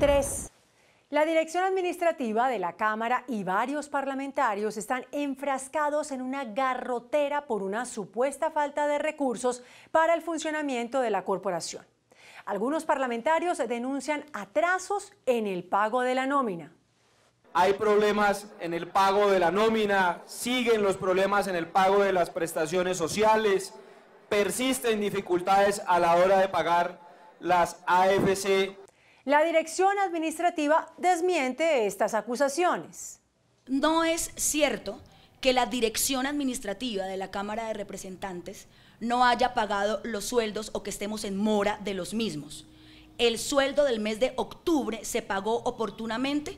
3. La dirección administrativa de la Cámara y varios parlamentarios están enfrascados en una garrotera por una supuesta falta de recursos para el funcionamiento de la corporación. Algunos parlamentarios denuncian atrasos en el pago de la nómina. Hay problemas en el pago de la nómina, siguen los problemas en el pago de las prestaciones sociales, persisten dificultades a la hora de pagar las AFC la dirección administrativa desmiente estas acusaciones. No es cierto que la dirección administrativa de la Cámara de Representantes no haya pagado los sueldos o que estemos en mora de los mismos. El sueldo del mes de octubre se pagó oportunamente.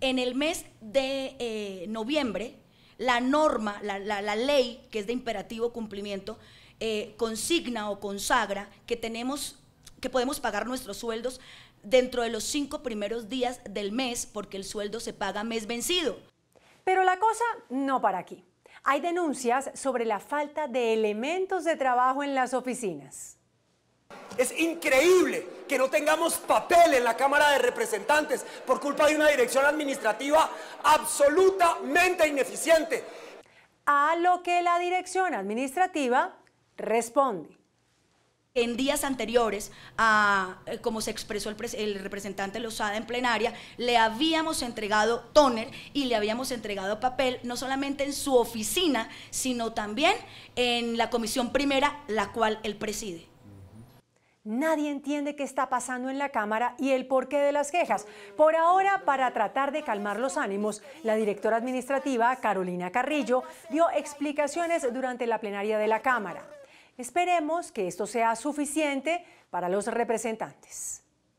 En el mes de eh, noviembre, la norma, la, ley, que es de imperativo cumplimiento, eh, consigna o consagra que tenemos que podemos pagar nuestros sueldos dentro de los cinco primeros días del mes porque el sueldo se paga mes vencido. Pero la cosa no para aquí. Hay denuncias sobre la falta de elementos de trabajo en las oficinas. Es increíble que no tengamos papel en la Cámara de Representantes por culpa de una dirección administrativa absolutamente ineficiente. A lo que la dirección administrativa responde en días anteriores, a, eh, como se expresó el, el representante Lozada en plenaria, le habíamos entregado tóner y le habíamos entregado papel, no solamente en su oficina, sino también en la comisión primera, la cual él preside. Nadie entiende qué está pasando en la Cámara y el porqué de las quejas. Por ahora, para tratar de calmar los ánimos, la directora administrativa, Carolina Carrillo, dio explicaciones durante la plenaria de la Cámara. Esperemos que esto sea suficiente para los representantes.